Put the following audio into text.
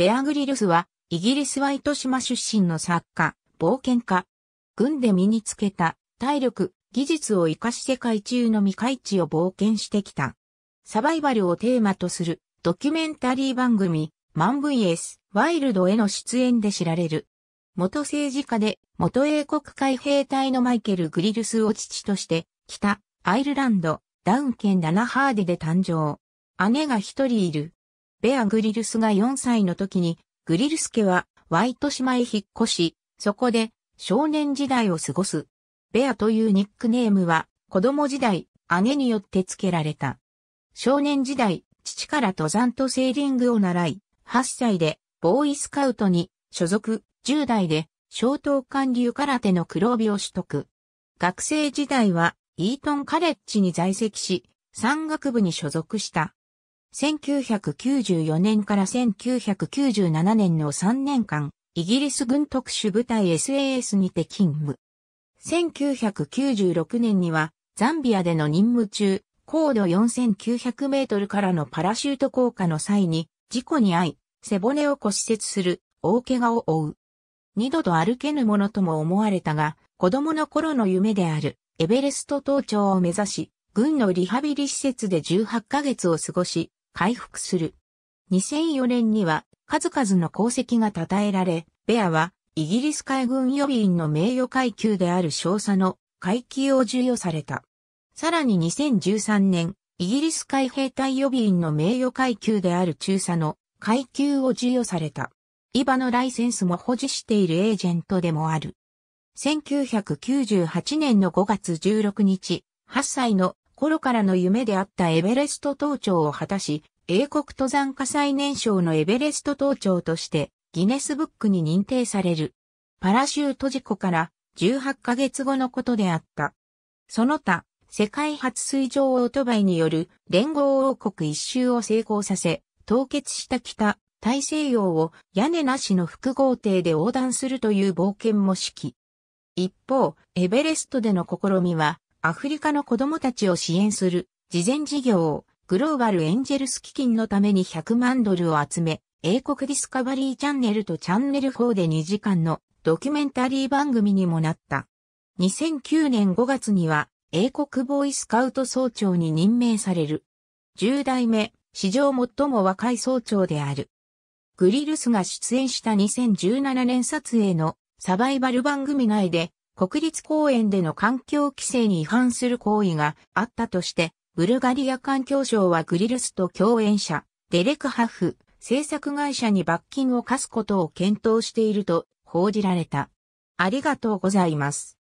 ベアグリルスは、イギリスワイト島出身の作家、冒険家。軍で身につけた、体力、技術を活かし世界中の未開地を冒険してきた。サバイバルをテーマとする、ドキュメンタリー番組、マン VS ワイルドへの出演で知られる。元政治家で、元英国海兵隊のマイケル・グリルスを父として、北、アイルランド、ダウン県ダナハーデで誕生。姉が一人いる。ベア・グリルスが4歳の時に、グリルス家はワイト島へ引っ越し、そこで少年時代を過ごす。ベアというニックネームは子供時代、姉によって付けられた。少年時代、父から登山とセーリングを習い、8歳でボーイスカウトに所属、10代で小東管流空手の黒帯を取得。学生時代はイートンカレッジに在籍し、山岳部に所属した。1994年から1997年の3年間、イギリス軍特殊部隊 SAS にて勤務。1996年には、ザンビアでの任務中、高度4900メートルからのパラシュート降下の際に、事故に遭い、背骨を骨折する、大怪我を負う。二度と歩けぬものとも思われたが、子供の頃の夢である、エベレスト登頂を目指し、軍のリハビリ施設で18ヶ月を過ごし、回復する。2004年には数々の功績が称えられ、ベアはイギリス海軍予備員の名誉階級である少佐の階級を授与された。さらに2013年、イギリス海兵隊予備員の名誉階級である中佐の階級を授与された。イバのライセンスも保持しているエージェントでもある。1998年の5月16日、8歳の頃からの夢であったエベレスト登頂を果たし、英国登山家最年少のエベレスト登頂としてギネスブックに認定される。パラシュート事故から18ヶ月後のことであった。その他、世界初水上オートバイによる連合王国一周を成功させ、凍結した北、大西洋を屋根なしの複合艇で横断するという冒険も指揮。一方、エベレストでの試みは、アフリカの子供たちを支援する慈善事業をグローバルエンジェルス基金のために100万ドルを集め、英国ディスカバリーチャンネルとチャンネル4で2時間のドキュメンタリー番組にもなった。2009年5月には英国ボーイスカウト総長に任命される。10代目、史上最も若い総長である。グリルスが出演した2017年撮影のサバイバル番組内で国立公園での環境規制に違反する行為があったとして、ブルガリア環境省はグリルスと共演者、デレクハフ、制作会社に罰金を課すことを検討していると報じられた。ありがとうございます。